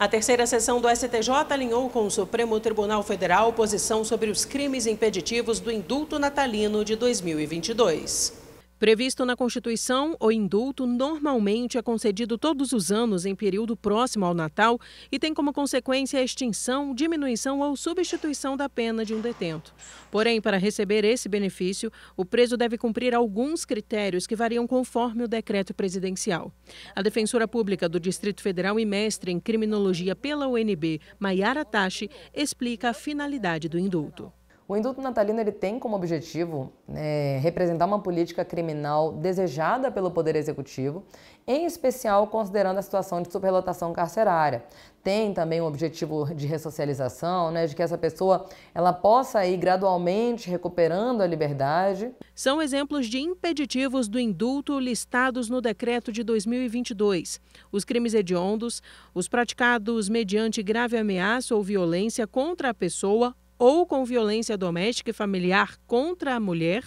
A terceira sessão do STJ alinhou com o Supremo Tribunal Federal posição sobre os crimes impeditivos do indulto natalino de 2022. Previsto na Constituição, o indulto normalmente é concedido todos os anos em período próximo ao Natal e tem como consequência a extinção, diminuição ou substituição da pena de um detento. Porém, para receber esse benefício, o preso deve cumprir alguns critérios que variam conforme o decreto presidencial. A defensora pública do Distrito Federal e mestre em criminologia pela UNB, Maiara Tachi, explica a finalidade do indulto. O indulto natalino ele tem como objetivo né, representar uma política criminal desejada pelo Poder Executivo, em especial considerando a situação de superlotação carcerária. Tem também o objetivo de ressocialização, né, de que essa pessoa ela possa ir gradualmente recuperando a liberdade. São exemplos de impeditivos do indulto listados no decreto de 2022. Os crimes hediondos, os praticados mediante grave ameaça ou violência contra a pessoa ou com violência doméstica e familiar contra a mulher,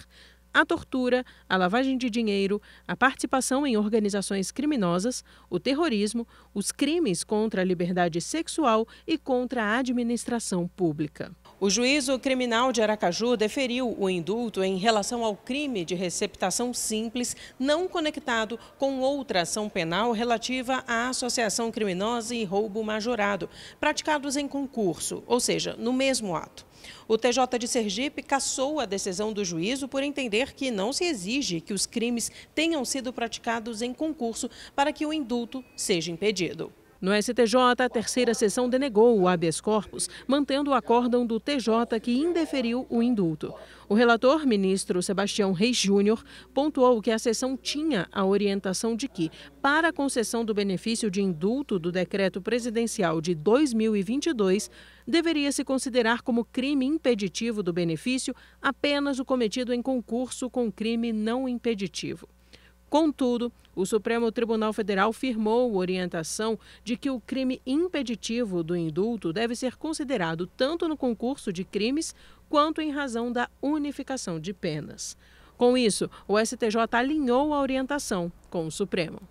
a tortura, a lavagem de dinheiro, a participação em organizações criminosas, o terrorismo, os crimes contra a liberdade sexual e contra a administração pública. O juízo criminal de Aracaju deferiu o indulto em relação ao crime de receptação simples não conectado com outra ação penal relativa à associação criminosa e roubo majorado, praticados em concurso, ou seja, no mesmo ato. O TJ de Sergipe cassou a decisão do juízo por entender que não se exige que os crimes tenham sido praticados em concurso para que o indulto seja impedido. No STJ, a terceira sessão denegou o habeas corpus, mantendo o acórdão do TJ que indeferiu o indulto. O relator, ministro Sebastião Reis Júnior, pontuou que a sessão tinha a orientação de que, para a concessão do benefício de indulto do decreto presidencial de 2022, deveria se considerar como crime impeditivo do benefício apenas o cometido em concurso com crime não impeditivo. Contudo, o Supremo Tribunal Federal firmou orientação de que o crime impeditivo do indulto deve ser considerado tanto no concurso de crimes quanto em razão da unificação de penas. Com isso, o STJ alinhou a orientação com o Supremo.